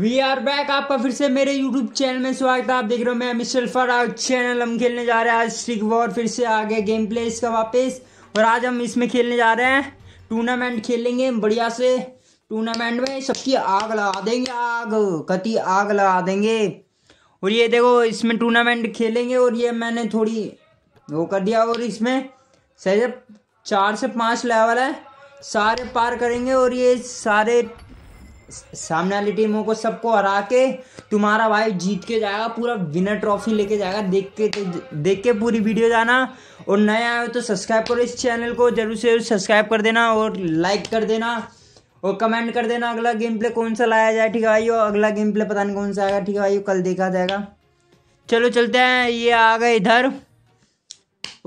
we are back आपका फिर से मेरे यूट्यूब चैनल में स्वागत है आप देख रहे हो मैं मिस्टर फराग चैनल हम खेलने जा रहे हैं आज स्ट्रिक वॉर फिर से आ गया गेम प्ले इसका वापस और आज हम इसमें खेलने जा रहे हैं टूर्नामेंट खेलेंगे बढ़िया से टूर्नामेंट में सबकी आग लगा देंगे आग कति आग लगा देंगे और ये देखो इसमें टूर्नामेंट खेलेंगे और ये मैंने थोड़ी वो कर दिया और इसमें सही चार से पाँच लेवल है सारे पार करेंगे और ये सारे सामने वाली टीमों को सबको हरा के तुम्हारा भाई जीत के जाएगा पूरा विनर ट्रॉफी लेके जाएगा देख के तो देख के पूरी वीडियो जाना और नए आए हो तो सब्सक्राइब करो इस चैनल को जरूर से सब्सक्राइब कर देना और लाइक कर देना और कमेंट कर देना अगला गेम प्ले कौन सा लाया जाए ठीक है भाई अगला गेम प्ले पता नहीं कौन सा आएगा ठीक है भाई कल देखा जाएगा चलो चलते हैं ये आ गए इधर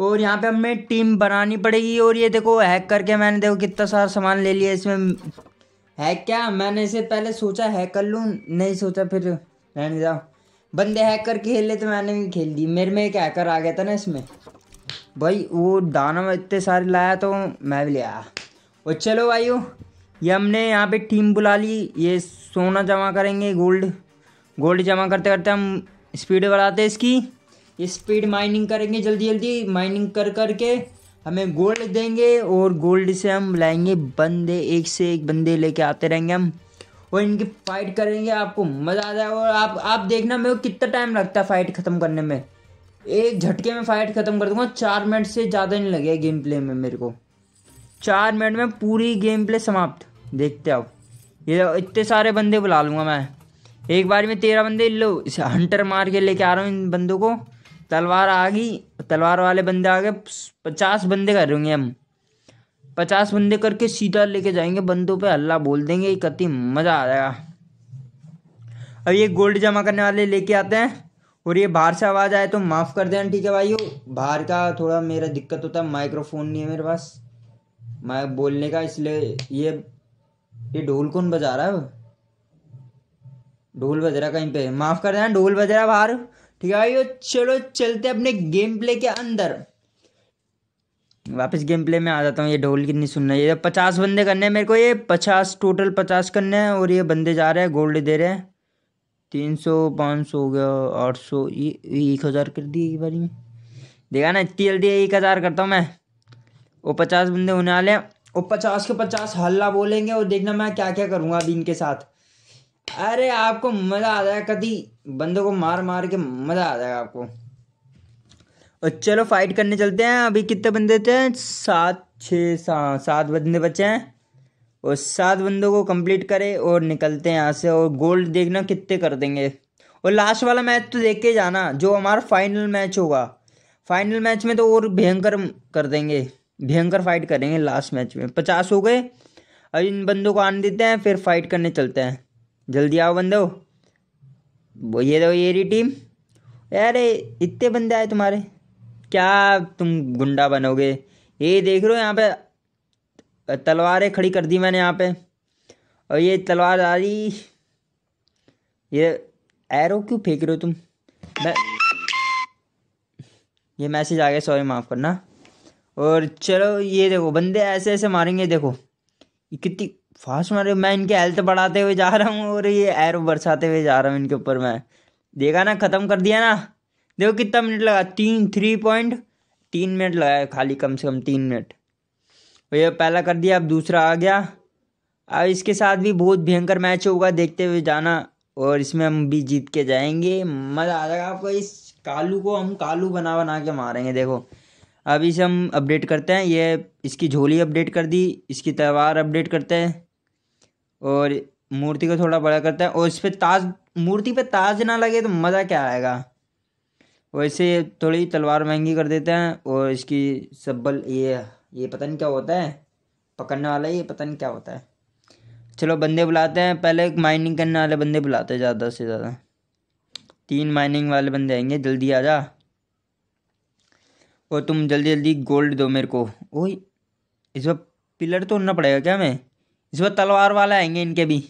और यहाँ पे हमें टीम बनानी पड़ेगी और ये देखो हैक करके मैंने देखो कितना सारा सामान ले लिया इसमें है क्या मैंने इसे पहले सोचा है कर लूँ नहीं सोचा फिर रहने जाओ बंदे हैकर खेल ले तो मैंने भी खेल दी मेरे में एक हैकर आ गया था ना इसमें भाई वो दाना इतने सारे लाया तो मैं भी ले आया और चलो भाई ये हमने यहाँ पे टीम बुला ली ये सोना जमा करेंगे गोल्ड गोल्ड जमा करते करते हम स्पीड बढ़ाते इसकी ये स्पीड माइनिंग करेंगे जल्दी जल्दी माइनिंग कर कर के हमें गोल्ड देंगे और गोल्ड से हम लाएंगे बंदे एक से एक बंदे लेके आते रहेंगे हम और इनकी फाइट करेंगे आपको मज़ा आ जाएगा और आप आप देखना मेरे को कितना टाइम लगता है फाइट ख़त्म करने में एक झटके में फाइट ख़त्म कर दूंगा चार मिनट से ज़्यादा नहीं लगेगा गेम प्ले में मेरे को चार मिनट में पूरी गेम प्ले समाप्त देखते आप ये इतने सारे बंदे बुला लूँगा मैं एक बार में तेरह बंदे लो इसे हंटर मार के लेके आ रहा हूँ इन बंदों को तलवार आ गई तलवार वाले बंदे आ गए पचास बंदे रहे हम पचास बंदे करके सीधा लेके जाएंगे बंदों पे हल्ला बोल देंगे कति मज़ा आ जाएगा अब ये गोल्ड जमा करने वाले लेके आते हैं और ये बाहर से आवाज़ आए तो माफ़ कर देना ठीक है भाई बाहर का थोड़ा मेरा दिक्कत होता है माइक्रोफोन नहीं है मेरे पास माइक बोलने का इसलिए ये ये ढोल कौन बजा रहा है ढोल बज रहा कहीं पे माफ़ कर देना ढोल बज रहा बाहर ठीक है भाई चलो चलते अपने गेम प्ले के अंदर वापस गेम प्ले में आ जाता हूँ ये ढोल कितनी सुनना है ये पचास बंदे करने हैं मेरे को ये पचास टोटल पचास करने हैं और ये बंदे जा रहे हैं गोल्ड दे रहे हैं तीन सौ पाँच सौ हो गया आठ सौ एक हज़ार कर दिए एक बारी में देखा ना इतनी जल्दी एक हज़ार करता हूँ मैं वो पचास बंदे होने वाले हैं वो पचास के पचास हल्ला बोलेंगे और देखना मैं क्या क्या करूँगा अभी इनके साथ अरे आपको मज़ा आ जाएगा कभी बंदों को मार मार के मज़ा आ जाएगा आपको और चलो फाइट करने चलते हैं अभी कितने बंदे थे सात छः सा, सात बंदे बचे हैं और सात बंदों को कंप्लीट करें और निकलते हैं यहाँ से और गोल्ड देखना कितने कर देंगे और लास्ट वाला मैच तो देख के जाना जो हमारा फाइनल मैच होगा फाइनल मैच में तो और भयंकर कर देंगे भयंकर फाइट करेंगे लास्ट मैच में पचास हो गए अब इन बंदों को आने देते हैं फिर फाइट करने चलते हैं जल्दी आओ बंदो वो तो ये दो ये टीम अरे इतने बंदे आए तुम्हारे क्या तुम गुंडा बनोगे ये देख रहे हो यहाँ पे तलवारें खड़ी कर दी मैंने यहाँ पे और ये तलवार आ रही ये एरो क्यों फेंक रहे हो तुम मैं ये मैसेज आ गया सॉरी माफ़ करना और चलो ये देखो बंदे ऐसे ऐसे मारेंगे देखो कितनी फास्ट मारे मैं इनके हेल्थ बढ़ाते हुए जा रहा हूँ और ये एरो बरसाते हुए जा रहा हूँ इनके ऊपर मैं देखा ना ख़त्म कर दिया ना देखो कितना मिनट लगा तीन थ्री पॉइंट तीन मिनट लगाया खाली कम से कम तीन मिनट भैया पहला कर दिया अब दूसरा आ गया अब इसके साथ भी बहुत भयंकर मैच होगा देखते हुए जाना और इसमें हम भी जीत के जाएंगे मज़ा आ जाएगा आपको इस कालू को हम कालू बना बना के मारेंगे देखो अब इसे हम अपडेट करते हैं ये इसकी झोली अपडेट कर दी इसकी तलवार अपडेट करते हैं और मूर्ति को थोड़ा बड़ा करता है और इस पर ताज मूर्ति पे ताज ना लगे तो मज़ा क्या आएगा वैसे थोड़ी तलवार महंगी कर देते हैं और इसकी सब्बल ये ये पता नहीं क्या होता है पकड़ने वाला ये पता नहीं क्या होता है चलो बंदे बुलाते हैं पहले माइनिंग करने वाले बंदे बुलाते हैं ज़्यादा से ज़्यादा तीन माइनिंग वाले बंदे आएंगे जल्दी आ जा और तुम जल्दी जल्दी गोल्ड दो मेरे को ओह इस पर पिलर तोड़ना पड़ेगा क्या हमें बार तलवार वाले आएंगे इनके भी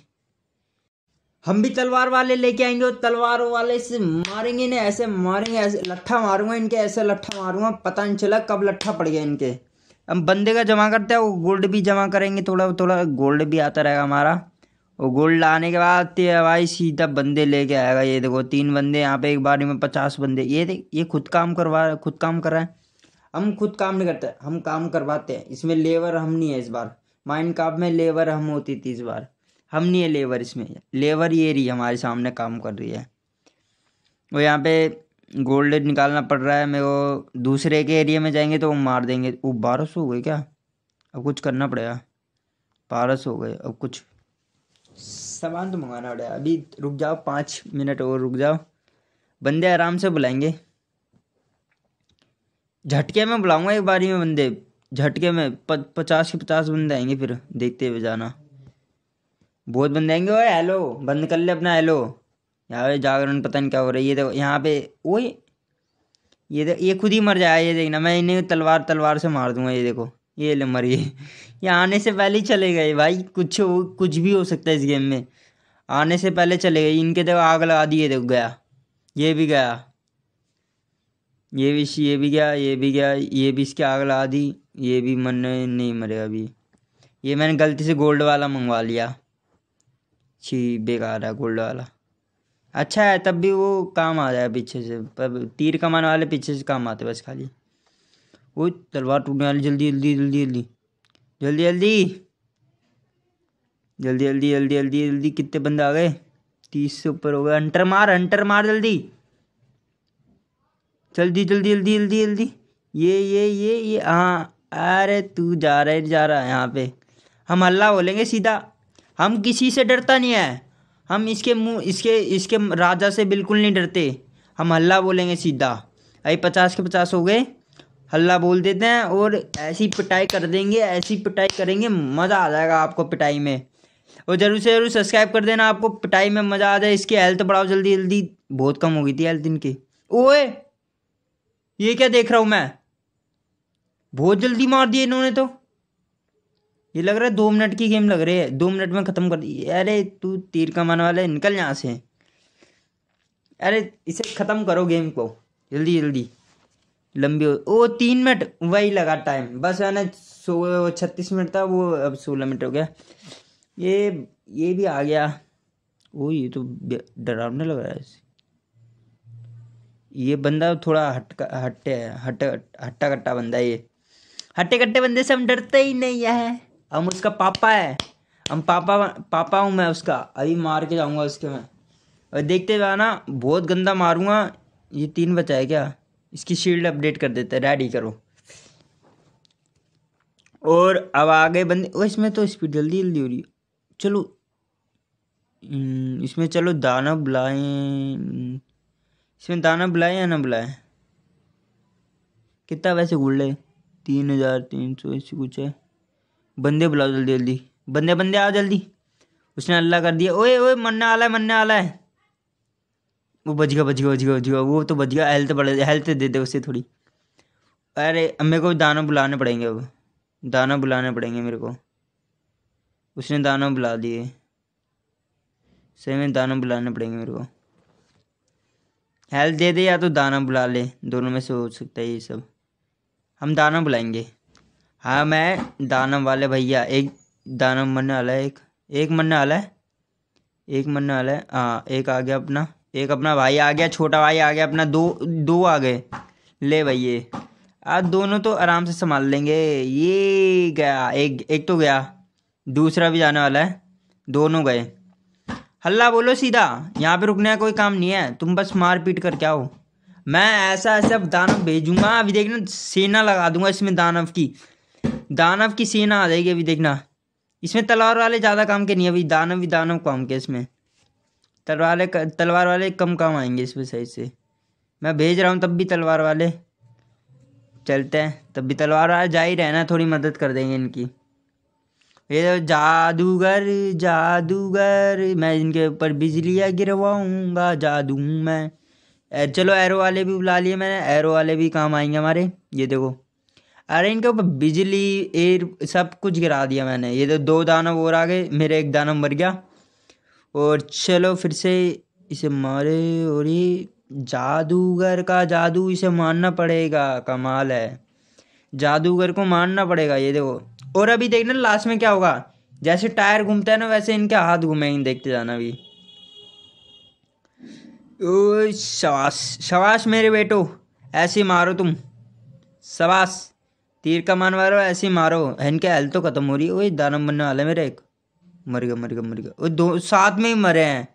हम भी तलवार वाले लेके आएंगे और तलवार वाले से मारेंगे ना ऐसे मारेंगे ऐसे लट्ठा मारूंगा इनके ऐसे लट्ठा मारूंगा पता नहीं चला कब लट्ठा पड़ गया इनके हम बंदे का जमा करते हैं वो गोल्ड भी जमा करेंगे थोड़ा थोड़ा गोल्ड भी आता रहेगा हमारा और गोल्ड आने के बाद भाई सीधा बंदे लेके आएगा ये देखो तीन बंदे यहाँ पे एक बार में पचास बंदे ये देख ये खुद काम करवा खुद काम कर रहा है हम खुद काम नहीं करते हम काम करवाते हैं इसमें लेबर हम नहीं है इस बार माइंड काप में लेबर हम होती थी इस बार हम नहीं है लेबर इसमें लेबर ये रही हमारे सामने काम कर रही है और यहाँ पे गोल्ड निकालना पड़ रहा है मेरे को दूसरे के एरिया में जाएंगे तो वो मार देंगे वो बारह सौ हो गए क्या अब कुछ करना पड़ेगा बारह सौ हो गए अब कुछ सामान तो मंगाना पड़ेगा अभी रुक जाओ पाँच मिनट और रुक जाओ बंदे आराम से बुलाएंगे झटके में बुलाऊंगा एक बारी में बंदे झटके में प, पचास के पचास बंदे आएंगे फिर देखते हुए जाना बहुत बंदे आएंगे ओए हेलो बंद कर ले अपना हेलो यहाँ पे जागरण पता नहीं क्या हो रहा है ये देखो यहाँ पे वो ये देख ये खुद ही मर जाए ये देखना मैं इन्हें तलवार तलवार से मार दूंगा ये देखो ये ले मर ये आने से पहले ही चले गए भाई कुछ कुछ भी हो सकता है इस गेम में आने से पहले चले गए इनके देखो तो आग लगा दी ये देखो गया ये भी गया ये भी ये भी गया ये भी गया ये भी इसकी आग लगा दी ये भी मन नहीं मरे अभी ये मैंने गलती से गोल्ड वाला मंगवा लिया छी बेकार है गोल्ड वाला अच्छा है तब भी वो काम आ जाए पीछे से पर तीर कमाने वाले पीछे से काम आते बस खाली वो तलवार टूटने वाली जल्दी जल्दी जल्दी जल्दी जल्दी जल्दी जल्दी जल्दी जल्दी जल्दी जल्दी कितने बंदे आ गए तीस से ऊपर हो गए अंटर मार अंटर मार जल्दी जल्दी जल्दी जल्दी जल्दी जल्दी ये ये ये ये हाँ अरे तू जा रहा है जा रहा है यहाँ पे हम अल्लाह बोलेंगे सीधा हम किसी से डरता नहीं है हम इसके मुंह इसके इसके राजा से बिल्कुल नहीं डरते हम हल्ला बोलेंगे सीधा अभी पचास के पचास हो गए हल्ला बोल देते हैं और ऐसी पिटाई कर देंगे ऐसी पिटाई करेंगे मज़ा आ जाएगा आपको पिटाई में और ज़रूर से ज़रूर सब्सक्राइब कर देना आपको पिटाई में मज़ा आ जाए इसकी हेल्थ बढ़ाओ जल्दी जल्दी बहुत कम हो गई थी हेल्थ इनकी ओए ये क्या देख रहा हूँ मैं बहुत जल्दी मार दिया इन्होंने तो ये लग रहा है दो मिनट की गेम लग रही है दो मिनट में ख़त्म कर दी अरे तू तीर कमाने वाला है निकल यहाँ से अरे इसे ख़त्म करो गेम को जल्दी जल्दी लंबी ओ तीन मिनट वही लगा टाइम बस है ना सो छत्तीस मिनट था वो अब सोलह मिनट हो गया ये ये भी आ गया वो ये तो डरावना लग रहा है ये बंदा थोड़ा हटका हटे हट हट्टा कट्टा बंदा है ये हट्टे कट्टे बंदे से हम डरते ही नहीं है हम उसका पापा है हम पापा पापा हूँ मैं उसका अभी मार के जाऊँगा उसके मैं और देखते हुए ना बहुत गंदा मारूँगा ये तीन बचा है क्या इसकी शील्ड अपडेट कर देते रेडी करो और अब आगे बंदे ओ इसमें तो स्पीड जल्दी जल्दी हो रही है चलो हम्म, इसमें चलो दाना बुलाएं इसमें दाना बुलाएं या ना बुलाए कितना वैसे घूल ले तीन हज़ार तीन सौ ऐसी कुछ है बंदे बुलाओ जल्दी जल्दी बंदे बंदे आओ जल्दी उसने अल्लाह कर दिया ओए ओए मरने वाला है मरने आला है वो बच गया बच गया बच गया बच गया वो तो बच गया हेल्थ बढ़ हेल्थ दे दे उससे थोड़ी अरे मेरे को दाना बुलाने पड़ेंगे अब दाना बुलाने पड़ेंगे मेरे को उसने दाना बुला दिए सही में दाना बुलाने पड़ेंगे मेरे को हेल्थ दे दे या तो दाना बुला ले दोनों में से हो सकता है ये सब हम दानव बुलाएंगे हाँ मैं दानव वाले भैया एक दानव मरने वाला है एक एक मरने वाला है एक मरने वाला है हाँ एक आ गया अपना एक अपना भाई आ गया छोटा भाई आ गया अपना दो दो आ गए ले भैया आज दोनों तो आराम से संभाल लेंगे ये गया एक एक तो गया दूसरा भी जाने वाला है दोनों गए हल्ला बोलो सीधा यहाँ पे रुकने का कोई काम नहीं है तुम बस मार पीट कर क्या हो मैं ऐसा ऐसा दानव भेजूंगा अभी देखना सेना लगा दूंगा इसमें दानव की दानव की सेना आ जाएगी अभी देखना इसमें तलवार वाले ज़्यादा काम के नहीं अभी दानव भी दानव काम के इसमें तलवार तलवार वाले कम काम आएंगे इसमें सही से मैं भेज रहा हूँ तब भी तलवार वाले चलते हैं तब भी तलवार वाले जा ही रहना थोड़ी मदद कर देंगे इनकी ये तो जादूगर जादूगर मैं इनके ऊपर बिजलियाँ गिरवाऊंगा जादू मैं चलो एरो वाले भी बुला लिए मैंने एरो वाले भी काम आएंगे हमारे ये देखो अरे इनके ऊपर बिजली एयर सब कुछ गिरा दिया मैंने ये तो दो दानव और आ गए मेरे एक दानव मर गया और चलो फिर से इसे मारे और ये जादूगर का जादू इसे मारना पड़ेगा कमाल है जादूगर को मारना पड़ेगा ये देखो और अभी देखना लास्ट में क्या होगा जैसे टायर घूमता है ना वैसे इनके हाथ घूमेंगे देखते जाना अभी ओ शवास शवास मेरे बेटो ऐसे मारो तुम शवास तीर का मान मारो ऐसे मारो इनके हेल्थ तो खत्म हो रही है वही दानव बनने वाला है मेरा एक मर गया मर गया मर गया वो दो साथ में ही मरे हैं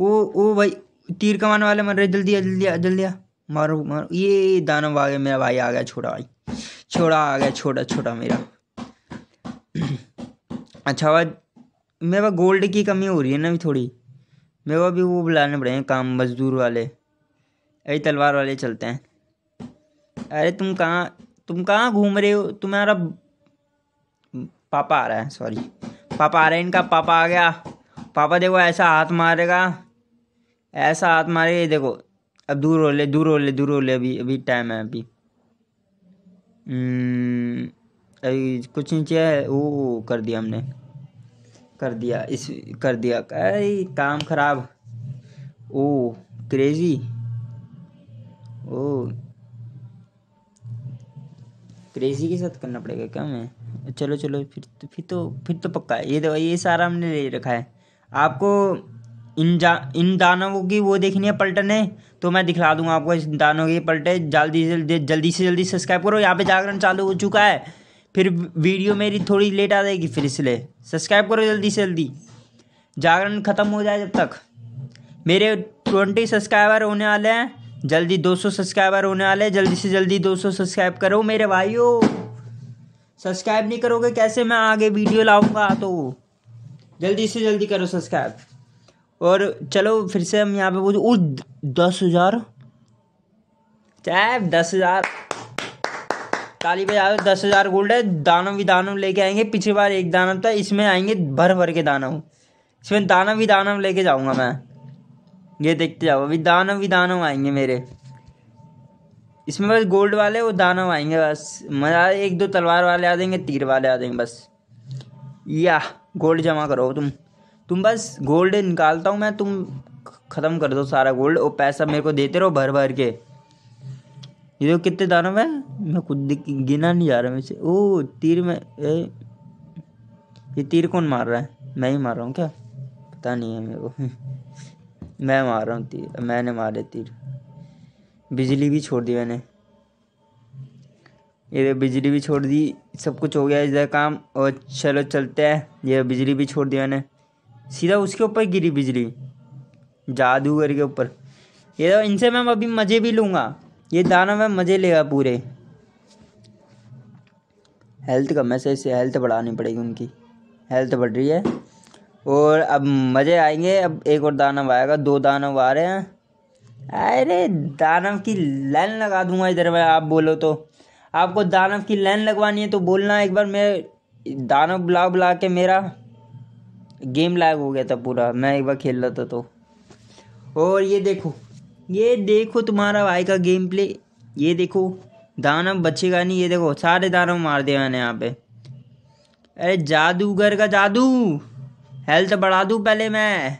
वो वो भाई तीर कमान वाले मर रहे जल्दी आ जल्दी आ जल्दी आ मारो मारो ये दानव आ गया मेरा भाई आ गया छोटा भाई छोटा आ गया छोटा छोटा मेरा अच्छा भाई मेरे पास गोल्ड की कमी हो रही है ना अभी थोड़ी मेरे को भी वो बुलाने पड़े हैं काम मज़दूर वाले अरे तलवार वाले चलते हैं अरे तुम कहाँ तुम कहाँ घूम रहे हो तुम्हारा पापा आ रहा है सॉरी पापा आ रहा है इनका पापा आ गया पापा देखो ऐसा हाथ मारेगा ऐसा हाथ मारेगा देखो अब दूर हो ले दूर हो ले दूर हो ले अभी अभी टाइम है अभी हम्म, अभी कुछ नीचे है वो कर दिया हमने कर दिया इस कर दिया अरे काम खराब ओ क्रेजी ओ क्रेजी के साथ करना पड़ेगा क्या मैं चलो चलो फिर तो फिर तो फिर तो पक्का ये दवा ये सारा हमने ले रखा है आपको इन जा इन दानवों की वो देखनी है पलटन है तो मैं दिखला दूंगा आपको इन दानों की पलटे जल्दी से जल्दी से जल्दी सब्सक्राइब करो यहाँ पे जागरण चालू हो चुका है फिर वीडियो मेरी थोड़ी लेट आ जाएगी फिर इसलिए सब्सक्राइब करो जल्दी से जल्दी जागरण ख़त्म हो जाए जब तक मेरे ट्वेंटी सब्सक्राइबर होने वाले हैं जल्दी 200 सब्सक्राइबर होने वाले हैं जल्दी से जल्दी 200 सब्सक्राइब करो मेरे भाइयों सब्सक्राइब नहीं करोगे कैसे मैं आगे वीडियो लाऊंगा तो जल्दी से जल्दी करो सब्सक्राइब और चलो फिर से हम यहाँ पे उस दस हज़ार चाहे दस हज़ार काली भाई दस हजार गोल्ड है दानव भी दानव लेके आएंगे पिछली बार एक दानव था इसमें आएंगे भर भर के दानव इसमें दानव भी दानव लेके जाऊंगा मैं ये देखते जाओ अभी दानव भी दानव आएंगे मेरे इसमें बस गोल्ड वाले वो दानव आएंगे बस मजा एक दो तलवार वाले आ देंगे तीर वाले आ देंगे बस या गोल्ड जमा करो तुम तुम बस गोल्ड निकालता हूँ मैं तुम ख़त्म कर दो सारा गोल्ड और पैसा मेरे को देते रहो भर भर के ये देखो कितने दानव है मैं खुद गिना नहीं जा रहा मैं इसे ओ तीर में ए, ये तीर कौन मार रहा है मैं ही मार रहा हूँ क्या पता नहीं है मेरे को मैं मार रहा हूँ तीर मैंने मारे तीर बिजली भी छोड़ दी मैंने ये बिजली भी छोड़ दी सब कुछ हो गया इधर काम और चलो चलते हैं ये बिजली भी छोड़ दी मैंने सीधा उसके ऊपर गिरी बिजली जादूगर के ऊपर ये इनसे मैं अभी मज़े भी लूँगा ये दानव है मज़े लेगा पूरे हेल्थ का मैसेज से हेल्थ बढ़ानी पड़ेगी उनकी हेल्थ बढ़ रही है और अब मज़े आएंगे अब एक और दानव आएगा दो दानव आ रहे हैं अरे दानव की लाइन लगा दूंगा इधर मैं आप बोलो तो आपको दानव की लाइन लगवानी है तो बोलना एक बार मैं दानव बुला बुला के मेरा गेम लायक हो गया था पूरा मैं एक बार खेल रहा था तो और ये देखो ये देखो तुम्हारा भाई का गेम प्ले ये देखो दानव बचेगा नहीं ये देखो सारे दानव मार दिया मैंने यहाँ पे अरे जादूगर का जादू हेल्थ बढ़ा दूँ पहले मैं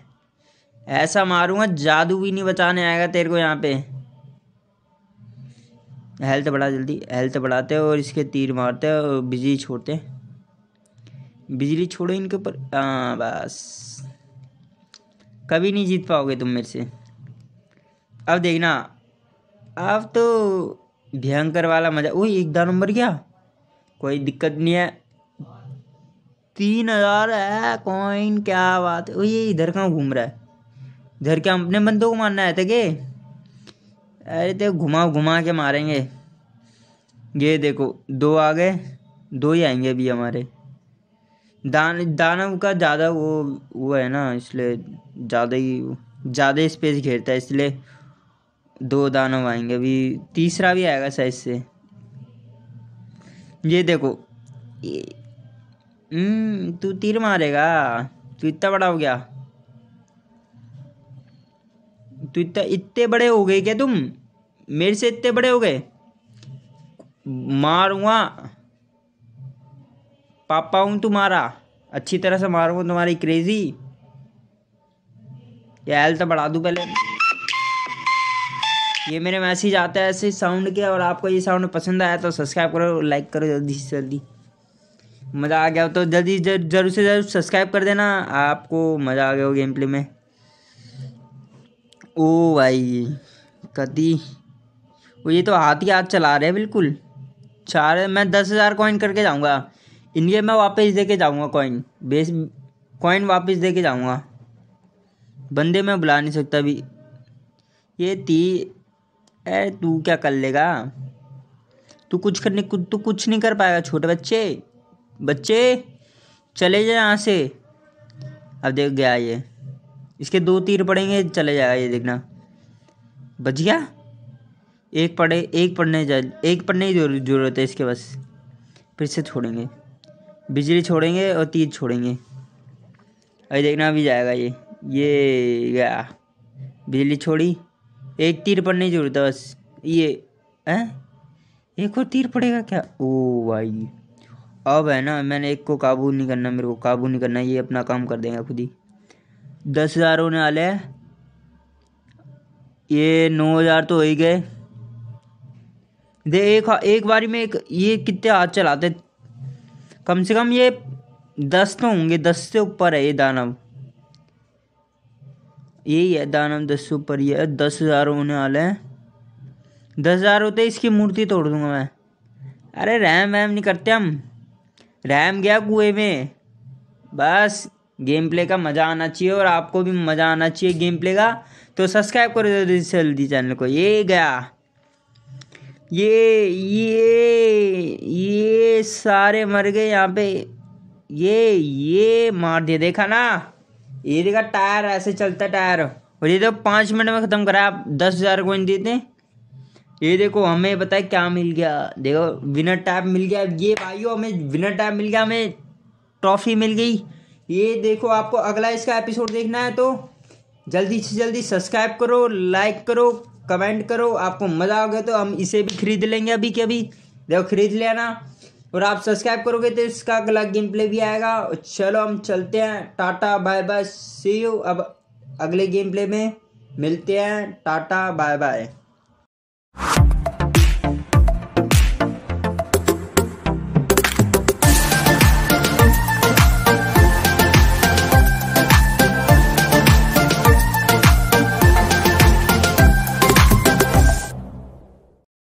ऐसा मारूंगा जादू भी नहीं बचाने आएगा तेरे को यहाँ पे हेल्थ बढ़ा जल्दी हेल्थ बढ़ाते हैं और इसके तीर मारते हैं और बिजली छोड़ते हैं बिजली छोड़ो इनके ऊपर हाँ बस कभी नहीं जीत पाओगे तुम मेरे से अब देखना अब तो भयंकर वाला मजा वही एक दो नंबर क्या कोई दिक्कत नहीं है तीन हजार है कॉइन क्या बात है ये इधर कहाँ घूम रहा है इधर क्या अपने बंदों को मारना है थे तो अरे तो घुमा घुमा के मारेंगे ये देखो दो आ गए दो ही आएंगे अभी हमारे दान दानव का ज़्यादा वो वो है ना इसलिए ज़्यादा ही ज़्यादा स्पेस घेरता है इसलिए दो दानव आएंगे अभी तीसरा भी आएगा शायद से ये देखो ये हम्म, तू तीर मारेगा तू इतना बड़ा हो गया तू इतना इतने बड़े हो गए क्या तुम मेरे से इतने बड़े हो गए मारूंगा पापा हूं तुम्हारा अच्छी तरह से मारूंगा तुम्हारी क्रेजी ये हेल्थ बढ़ा दू पहले ये मेरे मैसेज आता है ऐसे साउंड के और आपको ये साउंड पसंद आया तो सब्सक्राइब करो लाइक करो जल्दी से जल्दी मज़ा आ गया हो तो जल्दी जरूर से जरूर सब्सक्राइब कर देना आपको मज़ा आ गया हो गेम प्ले में ओ भाई कदी वो ये तो हाथ ही हाथ चला रहे हैं बिल्कुल चार मैं दस हज़ार कॉइन करके जाऊँगा इनके मैं वापस दे के जाऊँगा कॉइन बेस कॉइन वापस दे के जाऊँगा बंदे मैं बुला नहीं सकता अभी ये ती अरे तू क्या कर लेगा तू कुछ करने कुछ तू कुछ नहीं कर पाएगा छोटे बच्चे बच्चे चले जाए यहाँ से अब देख गया ये इसके दो तीर पड़ेंगे चले जाएगा ये देखना बच गया एक पड़े एक पढ़ने जा एक पढ़ने की जरूरत है इसके बस फिर से छोड़ेंगे बिजली छोड़ेंगे और तीर छोड़ेंगे अभी देखना अभी जाएगा ये ये गया बिजली छोड़ी एक तीर पड़ने जोड़ता बस ये है एक और तीर पड़ेगा क्या ओ भाई अब है ना मैंने एक को काबू नहीं करना मेरे को काबू नहीं करना ये अपना काम कर देगा खुद ही दस हज़ार होने वाले हैं ये नौ हज़ार तो हो ही गए दे एक एक बारी में एक ये कितने हाथ चलाते कम से कम ये दस तो होंगे दस से ऊपर है ये दानव यही है दानव दस्यु पर यह दस हज़ार होने वाले हैं दस हज़ार होते इसकी मूर्ति तोड़ दूंगा मैं अरे रैम वैम नहीं करते हम रैम गया कुएं में बस गेम प्ले का मज़ा आना चाहिए और आपको भी मज़ा आना चाहिए गेम प्ले का तो सब्सक्राइब करो जल्दी से जल्दी चैनल को ये गया ये ये ये सारे मर गए यहाँ पे ये ये मार दिया देखा ना ये देखा टायर ऐसे चलता टायर और ये देखो पाँच मिनट में ख़त्म करा आप दस हज़ार कोइन देते ये देखो हमें बताए क्या मिल गया देखो विनर टैप मिल गया ये भाइयों हमें विनर टैप मिल गया हमें ट्रॉफी मिल गई ये देखो आपको अगला इसका एपिसोड देखना है तो जल्दी से जल्दी सब्सक्राइब करो लाइक करो कमेंट करो आपको मज़ा आ गया तो हम इसे भी खरीद लेंगे अभी के अभी देखो खरीद लेना और आप सब्सक्राइब करोगे तो इसका अगला गेम प्ले भी आएगा चलो हम चलते हैं टाटा बाय बाय सी यू अब अगले गेम प्ले में मिलते हैं टाटा बाय बाय